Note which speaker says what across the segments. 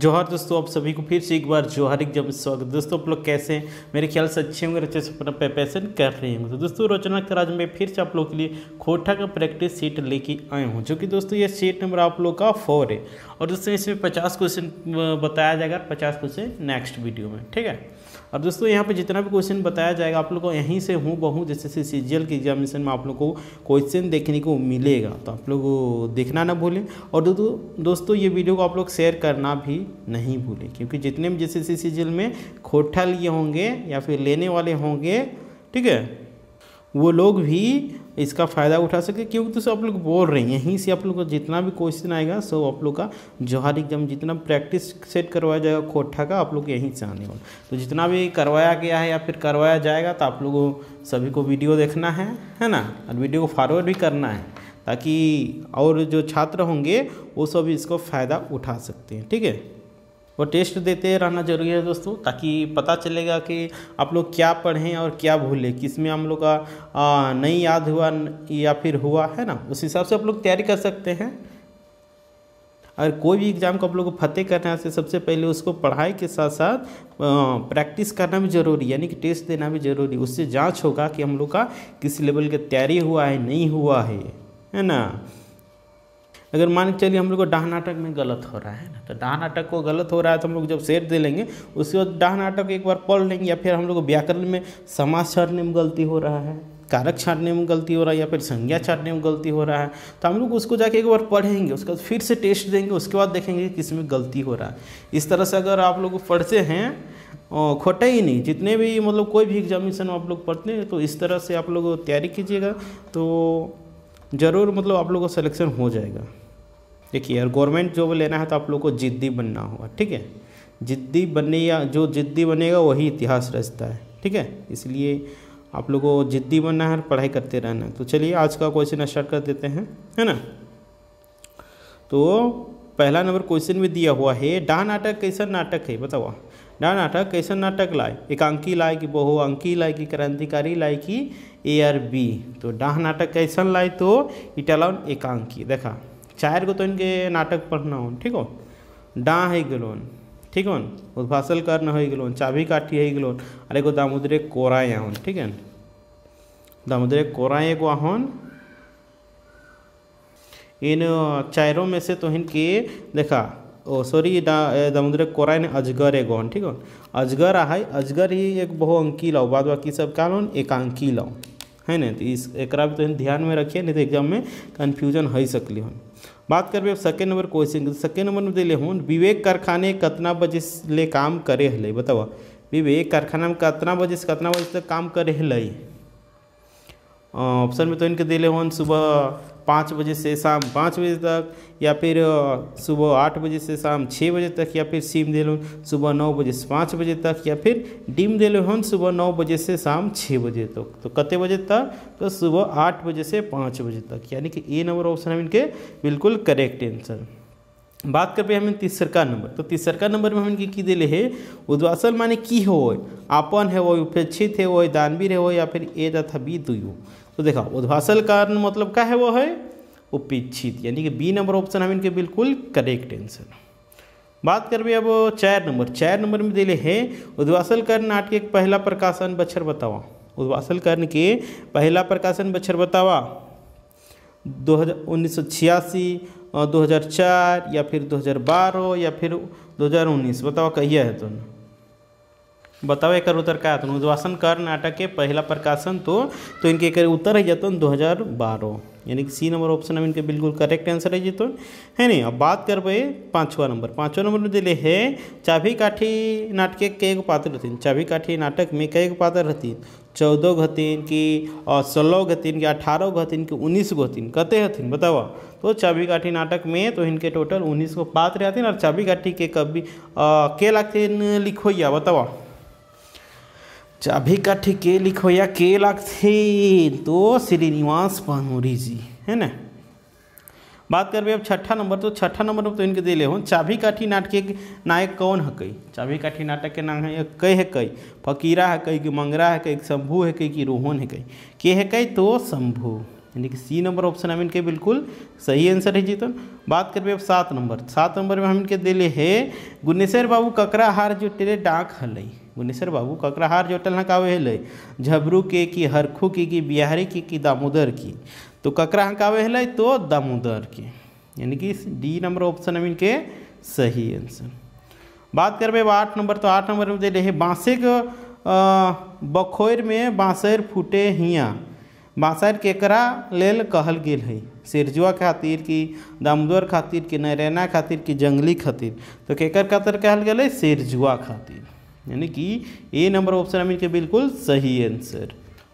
Speaker 1: जोहर दोस्तों आप सभी को फिर से एक बार जोहर एग्जाम स्वागत दोस्तों आप लोग कैसे हैं मेरे ख्याल से अच्छे होंगे अच्छे से अपना प्रिपरेशन कर रहे होंगे तो दोस्तों रोचना कर आज मैं फिर से आप लोग के लिए खोटा का प्रैक्टिस सीट लेके आया हूँ जो कि दोस्तों ये सीट नंबर आप लोग का फोर है और दोस्तों इसमें पचास क्वेश्चन बताया जाएगा पचास क्वेश्चन नेक्स्ट वीडियो में ठीक है और दोस्तों यहाँ पे जितना भी क्वेश्चन बताया जाएगा आप लोग को यहीं से हूँ बहू जैसे से सी जी एल के एग्जामिनेशन में आप लोग को क्वेश्चन देखने को मिलेगा तो आप लोग देखना ना भूलें और दो, दो, दोस्तों ये वीडियो को आप लोग शेयर करना भी नहीं भूलें क्योंकि जितने भी जैसे सी सी जी एल में खोटा लिए होंगे या फिर लेने वाले होंगे ठीक है वो लोग भी इसका फ़ायदा उठा सके क्योंकि तो आप लोग बोल रहे हैं यहीं से आप लोग को जितना भी क्वेश्चन आएगा सो आप लोग का हर एग्जाम जितना प्रैक्टिस सेट करवाया जाएगा कोठा का आप लोग यहीं से आने वाला तो जितना भी करवाया गया है या फिर करवाया जाएगा तो आप लोगों सभी को वीडियो देखना है है ना और वीडियो को फॉरवर्ड भी करना है ताकि और जो छात्र होंगे वो सब इसको फ़ायदा उठा सकते हैं ठीक है वो टेस्ट देते रहना जरूरी है दोस्तों ताकि पता चलेगा कि आप लोग क्या पढ़ें और क्या भूलें किस में हम लोग का नहीं याद हुआ या फिर हुआ है ना उस हिसाब से आप लोग तैयारी कर सकते हैं अगर कोई भी एग्ज़ाम को आप लोग को फतेह करना है तो सबसे पहले उसको पढ़ाई के साथ साथ प्रैक्टिस करना भी जरूरी यानी कि टेस्ट देना भी जरूरी उससे जांच होगा कि हम लोग का किस लेवल की तैयारी हुआ है नहीं हुआ है है ना अगर मान के चलिए हम लोग को डाह नाटक में गलत हो रहा है ना तो डाह नाटक को गलत हो रहा है तो हम लोग जब सेट दे लेंगे उसके बाद डाह नाटक एक बार पढ़ लेंगे या फिर हम लोग को व्याकरण में समाज छाड़ने में गलती हो रहा है कारक छाटने में गलती हो रहा है या फिर संज्ञा छाटने में गलती हो रहा है तो हम लोग उसको जाके एक बार पढ़ेंगे उसके बाद फिर से टेस्ट देंगे उसके बाद देखेंगे किस में गलती हो रहा है इस तरह से अगर आप लोग पढ़ते हैं खोटे ही नहीं जितने भी मतलब कोई भी एग्जामिनेशन आप लोग पढ़ते हैं तो इस तरह से आप लोग तैयारी कीजिएगा तो ज़रूर मतलब आप लोग का सलेक्शन हो जाएगा देखिए और गवर्नमेंट जॉब लेना है तो आप लोग को जिद्दी बनना होगा ठीक है जिद्दी बनने या जो जिद्दी बनेगा वही इतिहास रचता है ठीक है इसलिए आप लोग को जिद्दी बनना है और पढ़ाई करते रहना है तो चलिए आज का क्वेश्चन स्टार्ट कर देते हैं है ना तो पहला नंबर क्वेश्चन में दिया हुआ है डा नाटक कैसा नाटक है बताओ डा नाटक कैसा नाटक लाए एकांकी लाए कि अंकी लाए कि क्रांतिकारी लाए कि ए आर बी तो डाह नाटक कैसा लाए तो इटालाउन एकांकी देखा चार गो तो इनके नाटक पढ़ना हो ठीक हो डाँ है गलोन ठीक हो उद्भाषल करना है गलोन चाभी काठी है गलोन और एगो दामोदरे कोराए हन ठीक है दामोदरे कोराए एगो आहन इन चारों में से तो इनके देखा ओ सॉरी दामोदरे कोराए ने अजगर एगो हन ठीक हो अजगर आ है अजगर ही एक बहुअंकी लाओ बाद बाकी सब क्या लो एकांकी लाओ है ना तो इस एक भी तो ध्यान में रखिए नहीं तो एग्जाम में कन्फ्यूजन हो सकली हन बात करबे अब second number question second number में दिले हूँ विवेक कारखाने कितना बजे ले काम करे हल बताओ विवेक कारखाना में कितना बजे से कितना बजे तक काम करे हल ऑप्शन में तो इनके दिले हों सुबह पाँच बजे से शाम पाँच बजे तक या फिर सुबह आठ बजे से शाम छः बजे तक या फिर सीम दिल सुबह नौ बजे से पाँच बजे तक या फिर डीम दिले हों सुबह नौ बजे से शाम छः बजे तक तो कते बजे तक तो सुबह आठ बजे से पाँच बजे तक यानी कि ए नंबर ऑप्शन है इनके बिल्कुल करेक्ट आंसर बात करते हैं तीसर का नंबर तो तीसर का नंबर में हम इनकी की दिले है उद्वासल माने की हो अपन है वो उपेक्षित है वो दानवीर है वो या फिर ए तथा बी दू तो देखा उद्भाषल कारण मतलब क्या है वो है उपेक्षित यानी कि बी नंबर ऑप्शन हम इनके बिल्कुल करेक्ट आंसर बात भी अब चार नंबर चार नंबर में दिले हैं उद्वासल कर्ण नाटक के पहला प्रकाशन बच्छर बतावा उद्वासल कर्ण के पहला प्रकाशन बच्छर बतावा दो हज़ार उन्नीस सौ छियासी दो हज़ार चार या फिर दो हज़ार बारह या फिर दो हज़ार उन्नीस बताओ कहिया है तुमने तो? बताओ एक उत्तर का तो उद्वासन कर नाटक के पहला प्रकाशन तो तो इनके एक उत्तर है जतन दो हज़ार बारह यानी कि सी नंबर ऑप्शन अब इनके बिल्कुल करेक्ट आंसर है जितन है नहीं अब बात करबे पाँचवा नंबर पाँचवा नंबर में दिले है चाभी काठी नाटक के एक पात्र रहती चाभी काठी नाटक में कई पात्र रहती चौदह हथिन कि सोलह घतीन कि अठारह घतीन कि उन्नीस गो हथिन कते हथिन बताओ तो चाबी काठी नाटक में तो इनके टोटल उन्नीस गो पात्र हथिन और चाबी काठी के कभी के लगते लिखोइया बताओ चाबी काठी के लिखोया के लगते तो श्रीनिवास पानूरी जी है ना बात करबे अब छठा नंबर तो छठा नंबर तो इनके दिले हो चाबी काठी नाटक के नायक कौन है कई चाबी काठी नाटक के नाम है कई है कई फकीरा है कई कि मंगरा है कई शंभू है कई कि रोहन है कई के है कई तो शंभू यानी कि सी नंबर ऑप्शन हम इनके बिल्कुल सही आंसर है जीतन बात करबे अब सात नंबर सात नंबर में हम इनके दिले है गुनेश्वर बाबू हार जो टेरे डाक हलई गुनेश्वर बाबू हार जो टल हकावे हाँ हल झबरू के की हरखू की की बिहारी की की दामोदर की तो ककरा हकावे हाँ हल तो दामोदर के यानी कि डी नंबर ऑप्शन हम इनके सही आंसर बात करब आठ नंबर तो आठ नंबर में दिले है बाँसे के बखोर में बाँसर फूटे हियाँ बासर केकरा लेल कहल गेल है सिरजुआ खातिर कि दामोदर खातिर कि नरैना खातिर कि जंगली खातिर तो केकर खातिर कहल गया सिरजुआ खातिर यानी कि ए नंबर ऑप्शन हम के बिल्कुल सही आंसर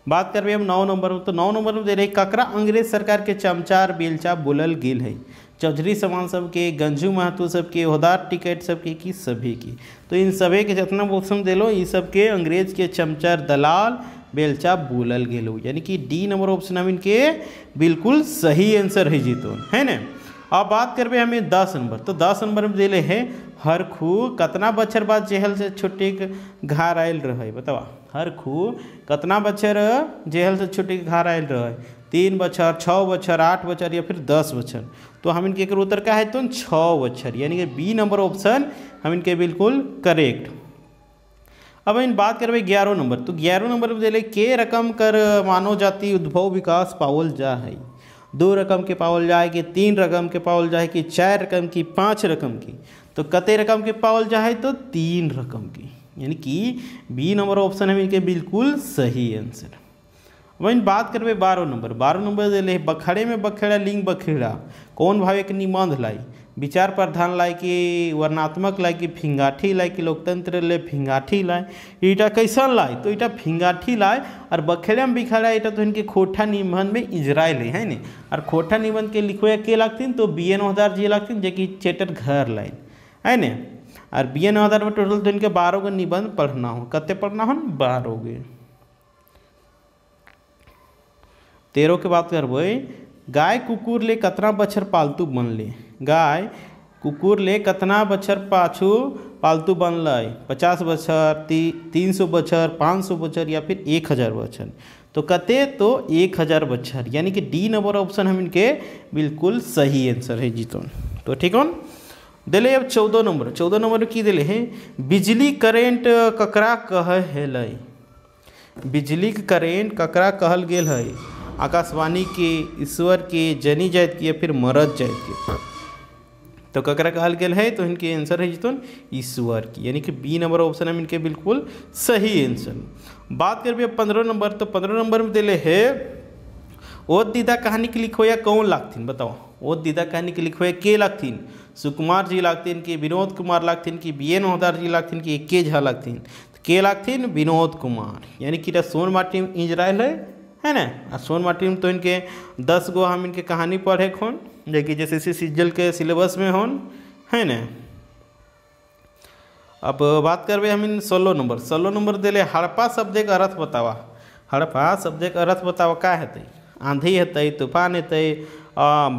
Speaker 1: बात करबे हम नौ नंबर में तो नौ नंबर में दे रहे ककरा अंग्रेज सरकार के चमचार बेलचा बोलल गेल है चौधरी समाज सबके गंजू महतो सबके उहदार टिकट सबके कि सभी की तो इन सभी के जितना ऑप्शन दिलो ये अंग्रेज के चमचार दलाल बेलचा बोलल गलो यानी कि डी नंबर ऑप्शन हम इनके बिल्कुल सही आंसर है जीतोन है न अब बात करबे हमें दस नंबर तो दस नंबर में दिले है हर खू कितना बच्चर बाद जेहल से छुट्टी घर आयल रहे बतावा हर खू कतना बच्चर जेहल से छुट्टी घर आयल रहे तीन बच्चर छः बच्चर आठ बच्चर या फिर दस बच्चर तो हम इनके उत्तर का है तो छः बच्चर यानी कि बी नंबर ऑप्शन हम इनके बिल्कुल करेक्ट अब इन बात करवे ग्यारह नंबर तो ग्यारह नंबर में के रकम कर मानव जाति उद्भव विकास पावल जा है दो रकम के पावल जाए कि तीन रकम के पावल जाए कि चार रकम की पाँच रकम की तो कते रकम के पावल जाए तो तीन रकम की यानी कि बी नंबर ऑप्शन है इनके बिल्कुल सही आंसर वहीं बात करबे बारह नंबर बारह नंबर दिले बखड़े में बखेड़ा लिंग बखेड़ा कौन भावे के निबंध लाई विचार प्रधान लाए कि वर्णात्मक लाए कि फिंगाठी लाए कि लोकतंत्र ले फिंगाठी लाए इटा कैसन लाए तो इटा फिंगाठी लाए और बखेले में बिखरा इटा तो इनके खोटा निबंध में इजराइल है ने और खोटा निबंध के लिखो के लगते तो बी एन ओहदार जी लगते जे कि चेटर घर लाइन है न और बी एन ओहदार में टोटल तो इनके बारह गो निबंध पढ़ना हो कते पढ़ना हो बारह गे तेरह के बात करबे गाय कुकुर ले कतना बच्छर पालतू ले गाय कुकुर ले कतना बच्छर पाछू पालतू बनल पचास बच्छर ती तीन सौ बछर पाँच सौ बच्छर या फिर एक हज़ार बच्छर तो कते तो एक हज़ार बछर यानी कि डी नंबर ऑप्शन हम इनके बिल्कुल सही आंसर है जीतो तो ठीक है दिले अब चौदह नंबर चौदह नंबर की दिले है बिजली करेंट ककरा कह है बिजली करेंट ककरा कहल गेल है आकाशवाणी के ईश्वर के जनी जात के या फिर मरद जात के तो ककरा कहल गया है तो इनके आंसर है जितन तो ईश्वर की यानी कि बी नंबर ऑप्शन है इनके बिल्कुल सही आंसर बात भी पंद्रह नंबर तो पंद्रह नंबर में दिले है ओ दीदा कहानी के लिखो या कौन लागथिन बताओ ओ दीदा कहानी के लिखो या के लागथिन सुकुमार जी लागथिन कि विनोद कुमार लागथिन कि बी एन ओहदार जी लागथिन कि के झा लागथिन तो के लागथिन विनोद कुमार यानी कि सोन माटी में इंजराइल है है ना सोन मार्टिन तो इनके दस गो हम इनके कहानी पढ़े खोन जेकि जैसे सी सीजल के सिलेबस में होन है ना अब बात करबे हम इन सोलह नंबर सोलह नंबर दिले हड़प्पा शब्द के अर्थ बतावा हड़प्पा शब्द के अर्थ बतावा का हेतु आंधी हेतु तूफान हेतु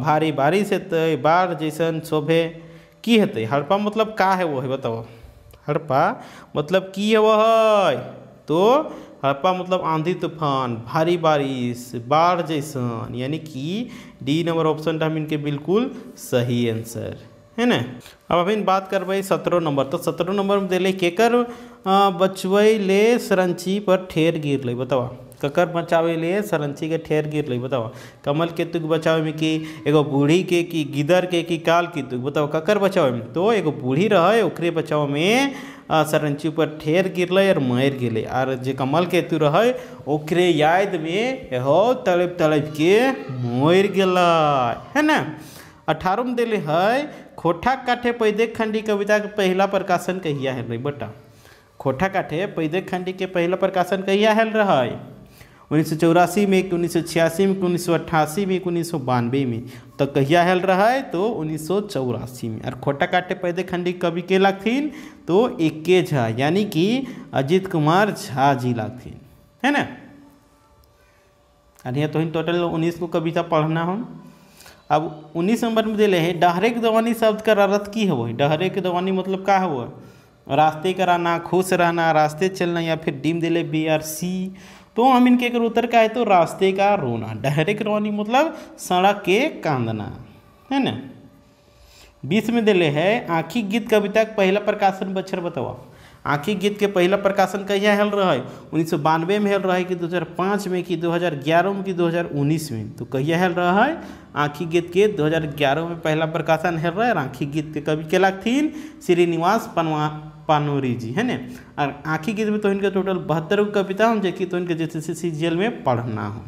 Speaker 1: भारी बारिश हेतु बाढ़ जैसन शोभे की हेतु हड़प्पा मतलब का है वो है बताओ हड़प्पा मतलब की है वह है तो हड़प्पा मतलब आंधी तूफान भारी बारिश बाढ़ जैसन यानी कि डी नंबर ऑप्शन था हम इनके बिल्कुल सही आंसर है ना अब अभी बात करब सत्रह नंबर तो सत्रह नंबर में दिले केकर बचबै ले सरंची पर ठेर गिर ले बतावा ककर बचावे ले सरंची के ठेर गिर ले बतावा कमल के तुक बचावे में कि एगो बूढ़ी के कि गिदर के कि काल के तुक बताओ ककर बचावे में तो एगो बूढ़ी रहे ओकरे बचाव में सरंची ऊपर ठेर गिरल और मर गल और जो कमल केतु रहे ओकरे याद में हो तड़प तड़प के मर गल है ना अठारह में दिले है खोठा काठे पैदे खंडी कविता के पहला प्रकाशन कहिया है बेटा खोठा काठे पैदे खंडी के पहला प्रकाशन कहिया है रहा है उन्नीस में एक उन्नीस में कि उन्नीस में कि उन्नीस में तो कहिया हेल रहा है तो उन्नीस में और खोटा काटे पैदे खंडी कवि के लगथिन तो इक्के झा यानी कि अजित कुमार झा जी लगथिन है ना अरे तो टोटल उन्नीस को कविता पढ़ना हो अब उन्नीस नंबर में दिले है डहरे के दवानी शब्द का अर्थ की हो डहरे के दवानी मतलब का हो रास्ते कराना खुश रहना रास्ते चलना या फिर डीम दिले बी आर सी तो हम इनके अगर उतर का है तो रास्ते का रोना डायरेक्ट रोनी मतलब सड़क के कांदना है ना बीस में दिले है आँखी गीत कविता का पहला प्रकाशन बच्चर बताओ आँखी गीत के पहला प्रकाशन कहिया हेल रहा है उन्नीस सौ बानवे में हेल रहा है कि 2005 में कि 2011 में कि 2019 में तो कहिया हेल रहा है आँखी गीत के 2011 में पहला प्रकाशन हेल रहा है आँखी गीत के कवि के थी श्रीनिवास पनवा पानोरी जी है ना और आँखी गीत में तो इनके टोटल बहत्तर गो कविता हूँ जबकि तो इनके जैसे सीरियल में पढ़ना हूँ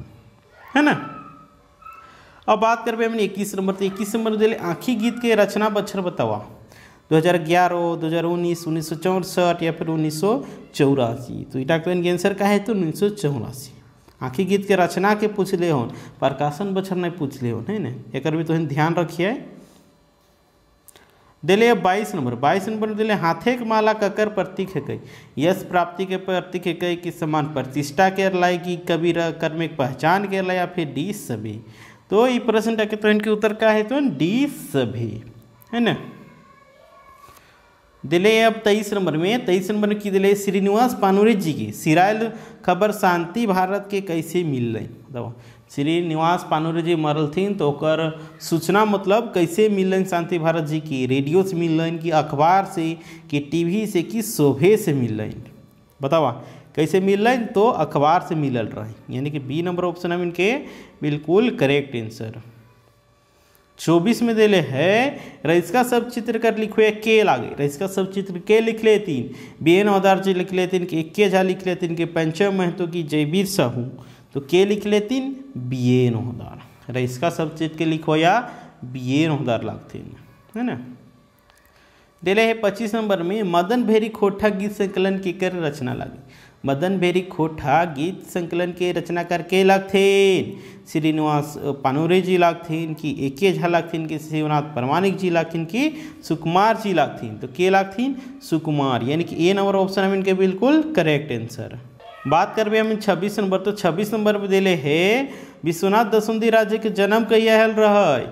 Speaker 1: है ना अब बात पे हमने इक्कीस नंबर तो इक्कीस नंबर दिले आँखी गीत के रचना बच्छर बतावा दो हज़ार ग्यारह दो हज़ार उन्नीस उन्नीस सौ चौंसठ या फिर उन्नीस सौ चौरासी तो इटा तो इनके आंसर का है तो उन्नीस सौ चौरासी आँखी गीत के रचना के पूछले हो प्रकाशन बच्छर नहीं पूछले हो है ना एक भी तो ध्यान रखिए दिले बाईस नंबर बाईस नंबर में दिले हाथे के माला ककर प्रतीक है कई यश प्राप्ति के प्रतीक है कई कि समान प्रतिष्ठा के लाई की कबीर कर्म पहचान के लाई या फिर डी सभी तो ये प्रश्न टाके तो इनके उत्तर का है तो डी सभी है ना दिले अब तेईस नंबर में तेईस नंबर की दिले श्रीनिवास पानुरे जी की सिरायल खबर शांति भारत के कैसे मिल रही श्रीनिवास पानुरी जी मरल थीन तो सूचना मतलब कैसे मिल शांति भारत जी की रेडियो से मिलन कि अखबार से कि टीवी से कि शोभे से मिलन बतावा कैसे मिलन तो अखबार से मिलल रही यानी कि बी नंबर ऑप्शन हम इनके बिल्कुल करेक्ट आंसर चौबीस में दिले है का सब चित्र कर लिखुए के लागे का सब चित्र के लिख लेतीन बी एन औदार जी लिख लेतीन एक के झा लिख लेतीन के पंचम महतो की जयवीर साहू तो के लिख ए नोहदार अरे इसका सब चीज के लिखो या बिएन होदार हैं है ना दिले है पच्चीस नंबर में मदन भेरी खोठा गीत संकलन की कर रचना लागी मदन भेरी खोठा गीत संकलन के रचनाकार के लागथे श्रीनिवास पानोरे जी लागथिन कि ए के झा लागथिन कि शिवनाथ प्रमाणिक जी लागथिन कि सुकुमार जी लागथिन तो के लागथिन सुकुमार यानी कि ए नंबर ऑप्शन हम इनके बिल्कुल करेक्ट आंसर बात भी हम 26 नंबर तो 26 नंबर पर दिले हे विश्वनाथ दसुंदी राज्य के जन्म कहिया हल रहे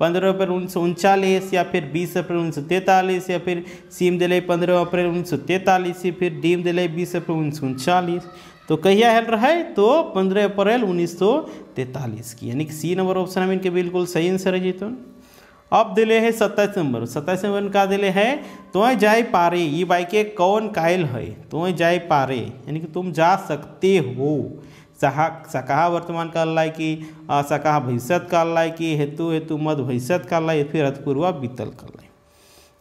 Speaker 1: पंद्रह अप्रैल उन्नीस सौ उनचालीस या फिर बीस अप्रैल उन्नीस सौ तैंतालीस या फिर सीम दिले पंद्रह अप्रैल उन्नीस सौ तैंतालीस या फिर डीम दिले बीस अप्रैल उन्नीस सौ उनचालीस तो कहिया हल है तो पंद्रह अप्रैल उन्नीस सौ तैंतालीस की यानी कि सी नंबर ऑप्शन हम इनके बिल्कुल सही आंसर है जीतुन तो। अब दिले है सत्ताईस नंबर सत्ताईस नंबर का दिले है तुम्हें तो जाए पारे ये बाइक कौन कायल है तुम्हें तो जाए पारे यानी कि तुम जा सकते हो सहा सकाह वर्तमान काल लाए कि सकाह भविष्य काल लाए कि हेतु हेतु मध भविष्य काल लाए फिर अतपूर्वा बीतल काल लाए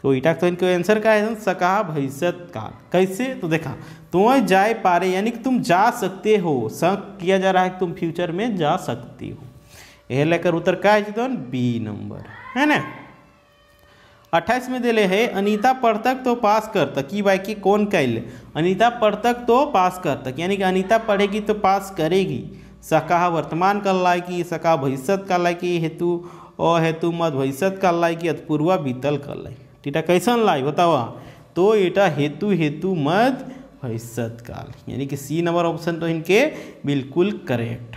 Speaker 1: तो इटाक तो इनके आंसर का है सकाह भविष्य काल कैसे तो देखा तुम्हें जाए पारे यानी कि तुम जा सकते हो सक किया जा रहा है कि तुम फ्यूचर में जा सकते हो यह लेकर उत्तर का है बी नंबर है ना अट्ठाईस में दिले है अनीता पढ़तक तो पास कर तक की बाई की कौन कैल अनीता पढ़तक तो पास कर तक यानी कि अनीता पढ़ेगी तो पास करेगी सका वर्तमान काल लायकी सकाह भविष्य का लायकी हेतु अहेतु हेतु मत भविष्य का लायकी अतपूर्वा बीतल कर लाई टीटा कैसन लाइ बतावा तो एटा हेतु हेतु मत भविष्य काल यानी कि सी नंबर ऑप्शन तो इनके बिल्कुल करेक्ट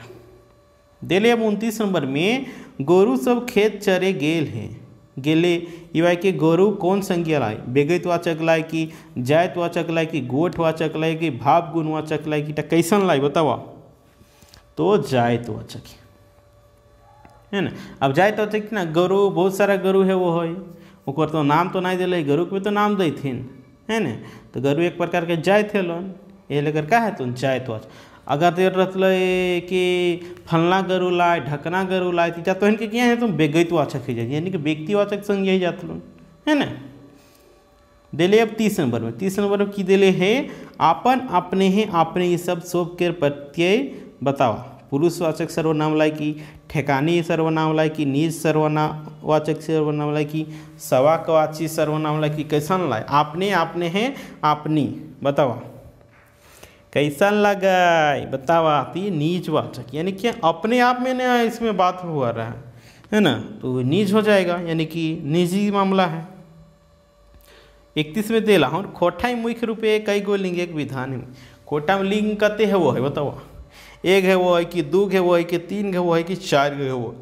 Speaker 1: दिले अब उनतीस नंबर में गोरु सब खेत चरे गेल हैं गेले इवाय के गोरु कौन संज्ञा लाए बेगत वाचक लाए कि जायत वाचक लाए कि गोठ वाचक लाए कि भाव गुण वाचक लाए कि कैसन लाए बतावा तो जायत वाचक है ना अब जायत वाचक ना गुरु बहुत सारा गुरु है वो है ओकर तो नाम तो नहीं दिले गुरु के तो नाम दैथिन है ना तो गुरु एक प्रकार के जायत है लोन ये लेकर का है तुम जायत वाचक अगर ते रतले कि फलना गरु लाए ढकना गरु लाए तो तो इनके किए हैं तुम तो बेगैतवाचक हो जाए यानी कि व्यक्तिवाचक अच्छा संग यही जाते लोग है ना दिले अब तीस नंबर में तीस नंबर में कि दिले है आपन अपने ही आपने ये सब सोप के प्रत्यय बताओ पुरुषवाचक सर्वनाम लाए कि ठेकानी सर्वनाम लाए कि निज वाचक सर्वनाम लाए कि सवाकवाची सर्वनाम लाए कि कैसन लाए आपने आपने हैं आपनी बताओ कैसन लगाए बताओ आती नीच वाचक यानी कि अपने आप में नया इसमें बात हुआ रहा है है ना तो नीच हो जाएगा यानी कि निजी मामला है इकतीस में दे ला हूँ खोटा ही मुख्य रूपे कई गो लिंग एक विधान में खोटा में लिंग कते है वो है बताओ एक है वो है कि दो है वो है कि तीन है वो है कि चार है वो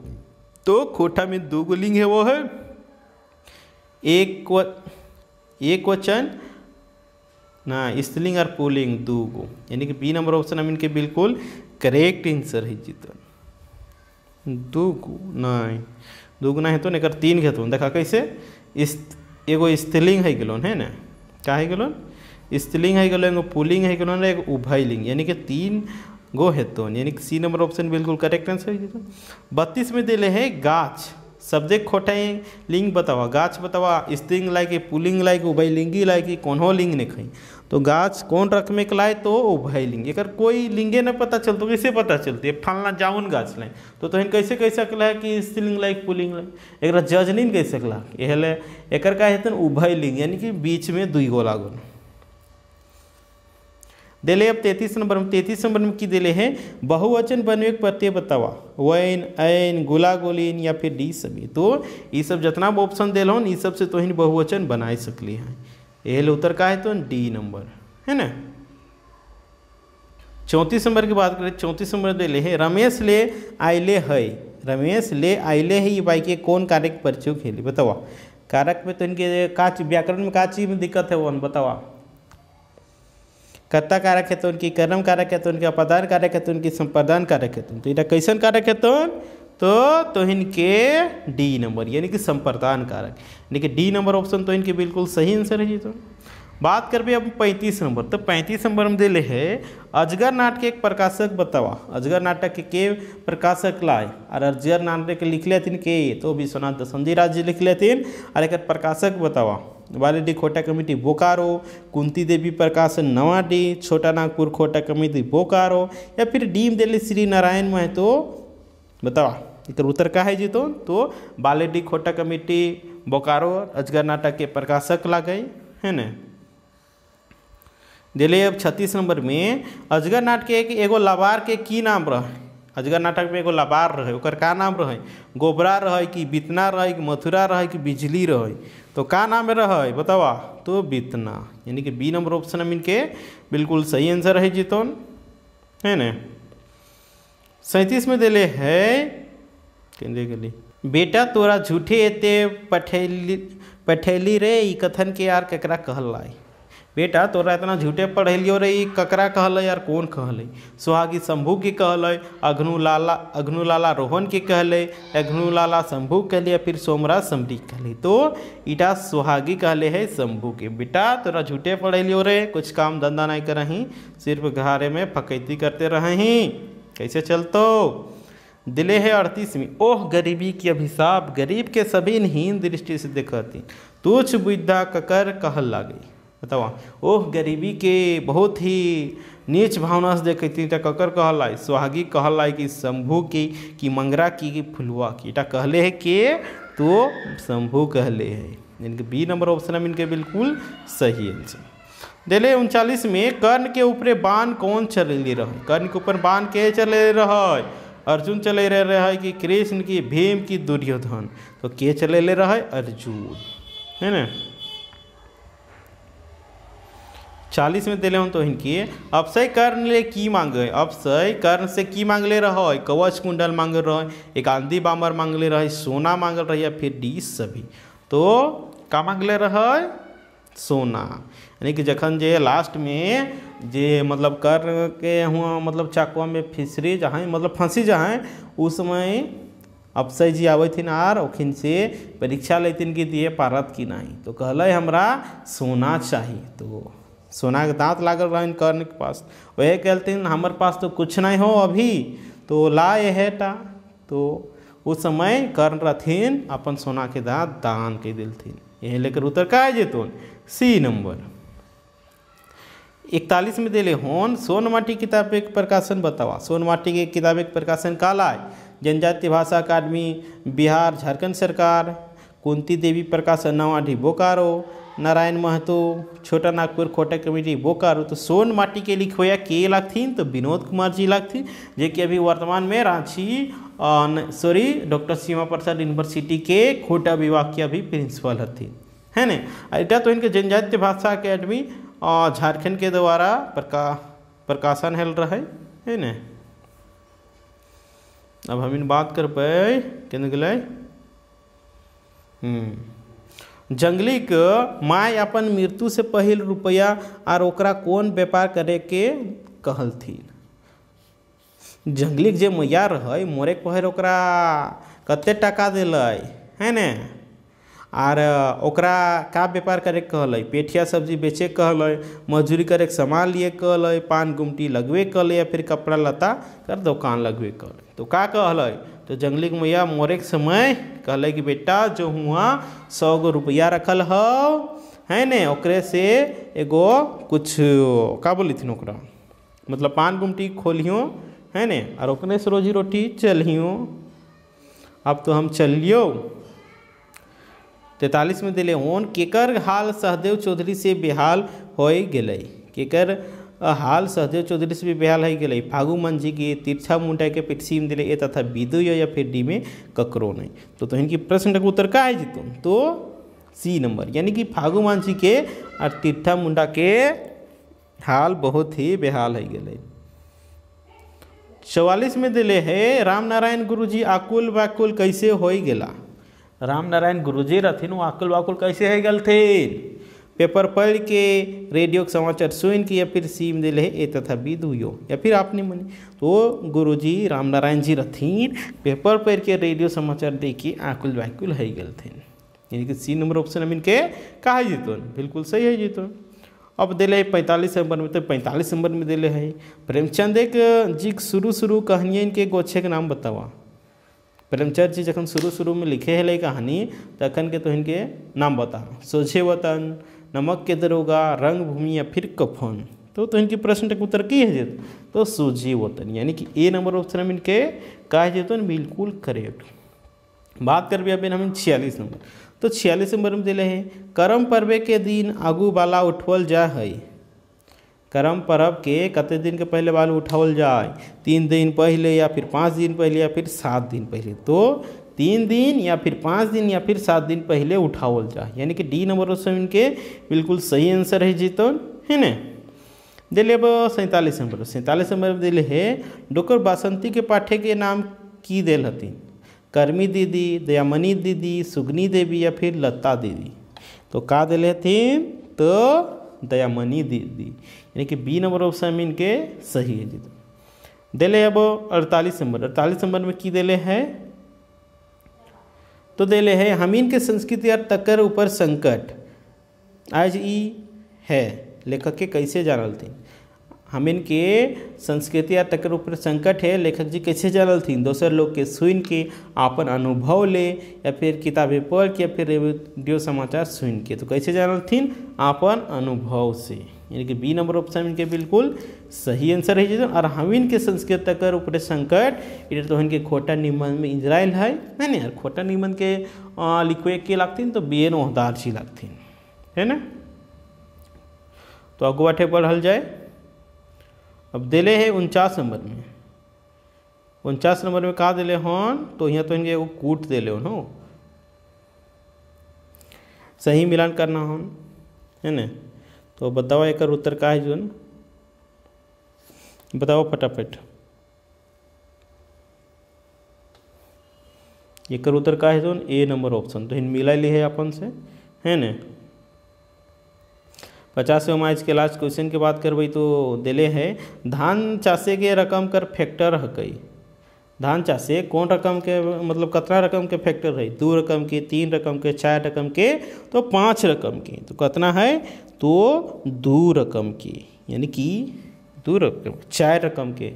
Speaker 1: तो खोटा में दो गो लिंग है वो है एक व एक वचन ना स्त्रीलिंग और पुलिंग दू गो यानी कि बी नंबर ऑप्शन हम इनके बिल्कुल करेक्ट आंसर है जीतन दू गो नहीं दू गो है तो एक तीन के तो देखा कैसे इस एगो स्त्रीलिंग है गलोन है ना क्या है गलोन स्त्रीलिंग है गलोन एगो पुलिंग है गलोन एगो उभयलिंग यानी कि तीन गो हेतन तो। यानी कि सी नंबर ऑप्शन बिल्कुल करेक्ट आंसर है जीतन बत्तीस में दिले है गाछ सब्जेक्ट खोटाई लिंग बतावा गाछ बतावा स्त्रिंग लाइक पुलिंग लाइक उभय लिंगी लाइक कोनो लिंग नहीं खाई तो गाछ कौन में कलाए तो उभय लिंग एक कोई लिंगे नहीं पता चलते तो कैसे पता चलते फलना जाऊन गाछ लें तो तहन तो कैसे कैसे है कि स्त्रीलिंग लाइक पुलिंग लाइक एक जज नहीं कला यह ले एक का हेतन उभय लिंग यानी कि बीच में दुई गो लागल दिले अब तैतीस नंबर में तैतीस नंबर में की दिले हैं बहुवचन के प्रत्यय बतावा वैन ऐन गुला गोलिन या फिर डी सभी तो ये सब जितना ऑप्शन दिल हो सब से तो बहुवचन बनाए सकली है एल उत्तर का है तो डी नंबर है ना चौंतीस नंबर की बात करें चौंतीस नंबर दे ले है रमेश ले आइले है रमेश ले आइले है ये बाई के कौन कारक परिचय खेली बतावा कारक में तो इनके का व्याकरण में का चीज में दिक्कत है वो बतावा कर्ता कारक है तो उनकी कर्म कारक है तो उनके अपदान कारक है तो उनकी संप्रदान कारक है तो इटा कैसन कारक है तो तो तो के डी नंबर यानी कि संप्रदान कारक यानी कि डी नंबर ऑप्शन तो इनके बिल्कुल सही आंसर है जी तो बात भी अब पैंतीस नंबर तो पैंतीस नंबर में दिले है अजगर नाटक के प्रकाशक बतावा अजगर नाटक के, के प्रकाशक लाए और अजगर नाटक लिख लेते के तो विश्वनाथ दसंदी जी लिख लेथिन और एक प्रकाशक बतावा डी खोटा कमिटी बोकारो कुंती देवी प्रकाशन नवा डी छोटा नागपुर खोटा कमिटी बोकारो या फिर डीम दिले श्री नारायण महतो बतावा उत्तर का है जी तो, तो बालेडी खोटा कमेटी बोकारो अजगर नाटक के प्रकाशक ला गए है न दिले अब छत्तीस नंबर में अजगर नाटक के एगो लबार के की नाम रहे अजगर नाटक में एगो लबार रहे ओकर का नाम रहे गोबरा रहे कि बितना रहे कि मथुरा रहे कि बिजली रहे तो का नाम रहे बतावा तो बितना यानी कि बी नंबर ऑप्शन हम इनके बिल्कुल सही आंसर है जीतोन है न सैंतीस में दिले है गली बेटा तोरा झूठे एते पठेली पठेली रे ई कथन के यार ककरा कहल बेटा तोरा इतना झूठे पढ़ेलियो रे ई ककरा कहल यार कौन कहल सुहागी शंभू के कहल अघनु लाला अघनु लाला रोहन के कहल अघनु लाला शंभू कहले फिर सोमराज समरी तो कहले तो ईटा सुहागी कहल है शंभू के बेटा तोरा झूठे पढ़ेलियो रे कुछ काम धंधा नहीं करही सिर्फ घरे में फकैती करते रही कैसे चलतो दिले है अड़तीसवीं ओह गरीबी की अभिशाप गरीब के सभी हीन दृष्टि से देखती तुच्छ बुद्धा ककर कहल गई बताओ ओह गरीबी के बहुत ही नीच भावना से देखती इटा ककर कहल ला सुहागी कहल ला कि शंभू की कि मंगरा की कि फुलवा की इटा कहले है के तो शंभू कहले है इनके बी नंबर ऑप्शन में इनके बिल्कुल सही आंसर दिले उनचालीस में कर्ण के ऊपर बाण कौन चल रहे कर्ण के ऊपर बाण के चले रहा अर्जुन चले रह रहा है कि कृष्ण की भीम की दुर्योधन तो के चले ले रहा है अर्जुन है ना चालीस में दिले हूँ तो इनकी अपसय कर्ण ले की मांगे अपसय कर्ण से की मांग ले रहा है कवच कुंडल मांग रहा है एक आंधी बामर मांग ले रहा है सोना मांग रहा है फिर डी सभी तो का मांग ले रहा है सोना यानी कि जखन जे लास्ट में जे मतलब कर के हुआ मतलब चाकुआ में फिसरी जहाँ मतलब फंसी जहाँ उस समय अफसर जी आबथिन आर ओखिन से परीक्षा हैं कि दिए पारत कि नहीं तो कहल हमरा सोना चाहिए तो सोना के दाँत लागल रहन कर्ण के पास वह कहलथिन हमारे पास तो कुछ नहीं हो अभी तो ला ये टा तो उस समय कर्ण रहथिन अपन सोना के दाँत दान के दिलथिन यह लेकर उत्तर का जेतुन सी नंबर इकतालीस में दिले होन सोनमाटी किताब एक प्रकाशन बतावा सोनमाटी के किताब एक प्रकाशन काला है जनजातीय भाषा अकादमी बिहार झारखंड सरकार कुंती देवी प्रकाशन नवाढ़ी बोकारो नारायण महतो छोटा नागपुर खोटा कमेटी बोकारो तो सोन माटी के लिखोया के लगथिन तो विनोद कुमार जी लगथिन जे कि अभी वर्तमान में Ranchi sorry doctor Seema Prasad university के खोटा विभाग के अभी प्रिंसिपल हथिन है ना इटा तो इनके जनजातीय भाषा अकेडमी झारखंड के द्वारा प्रका प्रकाशन हल रहे है न अब हम इन बात कर पे केन गल हम्म। जंगली के माय अपन मृत्यु से पहल रुपया और ओकरा कौन व्यापार करे के थी जंगली के जो मैया रहे मोरे पहल ओकरा कते टका दिल है ना आर ओकरा का व्यापार करे के पेठिया सब्जी बेचे कहल मजदूरी करे के सामान लिए कहल पान गुमटी लगवे कहल या फिर कपड़ा लत्ता कर दुकान लगवे कहल तो का कहल तो जंगली मैया मोरे के समय कहल कि बेटा जो हुआ सौ गो रुपया रखल हो है ने ओकरे से एगो कुछ का बोली थी ओकरा मतलब पान गुमटी खोलियो है ने और ओकरे से रोजी रोटी चलियो अब तो हम चलियो तैतालीस में दिले ओन केकर हाल सहदेव चौधरी से बेहाल हो गल केकर हाल सहदेव चौधरी से भी बेहाल हो गल फागू मंझी के तीर्था मुंडा के पिटसी में दिले ए तथा बिदु या फिर डी में ककरो नहीं तो, तो इनकी प्रश्न का उत्तर का है जीतो तो सी नंबर यानी कि फागू मांझी के और तीर्था मुंडा के हाल बहुत ही बेहाल हो गए चौवालीस में दिले है रामनारायण गुरु जी आकुल व्याकुल कैसे हो गला रामनारायण नारायण गुरुजी रहथिन आकुल वाकुल कैसे है थे पेपर पढ़ के रेडियो के समाचार सुन के या फिर सीम दिल है ए तथा बी दुयो या फिर आपने मन तो गुरु जी रामनारायण जी रहथिन पेपर पढ़ के रेडियो समाचार दे के आकुल वाकुल है थे यानी कि सी नंबर ऑप्शन हम इनके कहा जीतन बिल्कुल सही है जीतन अब दिले पैंतालीस नंबर में तो पैंतालीस नंबर में दिले है प्रेमचंद एक जी शुरू शुरू कहानियन के गोछे के नाम बतावा प्रेमचंद जी जखन शुरू शुरू में लिखे हल कहानी तखन के तो इनके नाम बता सोझे वतन नमक के दरोगा रंग भूमि या फिर कफन तो तो के प्रश्न के उत्तर की है तो सोझे वतन यानी कि ए नंबर ऑप्शन हम इनके का है जेतन बिल्कुल करेक्ट बात करबे अभी हम छियालीस नंबर तो छियालीस नंबर में दिले है करम पर्व के दिन आगू बाला उठवल जा है करम परब के कते दिन के पहले बाल उठाओल जाए तीन दिन पहले या फिर पाँच दिन पहले या फिर सात दिन पहले तो तीन दिन या फिर पाँच दिन या फिर सात दिन पहले उठाओल जाए यानी कि डी नंबर ऑप्शन के बिल्कुल सही आंसर है जीतो है न दिले अब सैंतालीस नंबर सैंतालीस नंबर दिले है डॉक्टर बासंती के पाठे के नाम की दिल हथिन कर्मी दीदी दयामणि दीदी सुगनी देवी या फिर लता दीदी तो का दिल हथिन तो दयामणि दीदी यानी कि बी नंबर ऑप्शन इनके सही है जी दिले अब अड़तालीस नंबर अड़तालीस नंबर में की दिले है तो दिले है हमीन के संस्कृति या तकर ऊपर संकट आज ई है लेखक के कैसे जानल थी हमीन के संस्कृति या तकर ऊपर संकट है लेखक जी कैसे जानल थी दोसर लोग के सुन के अपन अनुभव ले या फिर किताबें पढ़ के या फिर रेडियो समाचार सुन के तो कैसे जानल थी अपन अनुभव से यानी कि बी नंबर ऑप्शन इनके बिल्कुल सही आंसर है जैसे और हम के संस्कृत तक ऊपर संकट इधर तो इनके खोटा निमन में इजराइल है नहीं नहीं यार खोटा निमन के लिखो के हैं तो बी एन ओहदार लगते हैं है ना तो अगुआ ठे पढ़ल जाए अब दिले है उनचास नंबर में उनचास नंबर में कहा दिले हन तो यहाँ तो इनके एगो कूट दिले हो सही मिलान करना हन है ना तो बताओ एक उत्तर का है जून बताओ फटाफट एक उत्तर का है जोन ए नंबर ऑप्शन तो इन मिला ली है अपन से है न एवं आज के लास्ट क्वेश्चन के बात करबे तो दिले है धान चाषे के रकम कर फैक्टर हकई धान चाषे कौन रकम के मतलब कतना रकम के फैक्टर है दो रकम के तीन रकम के चार रकम के तो पाँच रकम के तो कितना है तो दो रकम के यानी कि दो रकम चार रकम के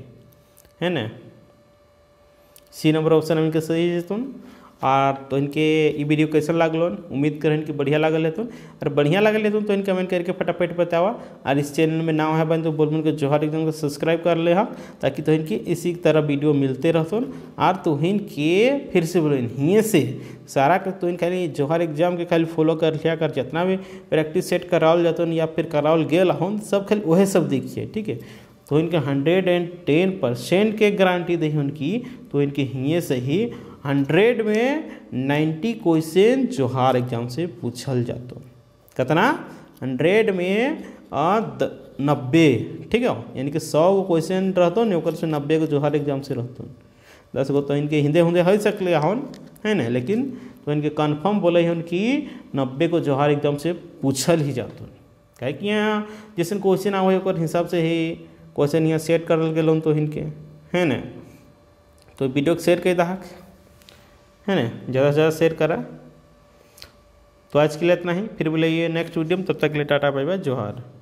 Speaker 1: है ना सी नंबर ऑप्शन में है तुम और तो इनके ये वीडियो कैसा लागलन उम्मीद करें कि बढ़िया लागल हेतु तो। और बढ़िया लागल हेतु तो, तो इन कमेंट करके फटाफट बतावा और इस चैनल में नाव है बन तो बोलबन के जोहर एकदम को सब्सक्राइब कर ले हा ताकि तो इनके इसी तरह वीडियो मिलते रहतुन और तुहिन तो के फिर से बोलो हिये से सारा तो इन खाली जोहर एग्जाम के खाली फॉलो कर लिया कर जितना भी प्रैक्टिस सेट करावल जातन या फिर करावल गया हूँ सब खाली वह सब देखिए ठीक है तो इनके हंड्रेड एंड टेन परसेंट के गारंटी दही उनकी तो इनके हिये से ही हंड्रेड में नाइन्टी क्वेश्चन जोहार एग्जाम से पूछल जातो कितना हंड्रेड में नब्बे ठीक है यानी कि सौ गो क्वेश्चन रहतो नहीं से नब्बे गो जोहार एग्जाम से रहतो दस गो तो इनके हिंदे हुंदे हो सकले हन है ना लेकिन तो इनके कन्फर्म बोल हन कि नब्बे गो जोहार एग्जाम से पूछल ही जातो कहे कि यहाँ जैसे क्वेश्चन आवे ओकर हिसाब से ही क्वेश्चन यहाँ सेट करल गए तो इनके है ना तो वीडियो शेयर कर दहा है ना ज़्यादा से ज़्यादा शेयर करा तो आज के लिए इतना ही फिर बोलिए नेक्स्ट वीडियो में तब तक के लिए टाटा बाय बाय जोहार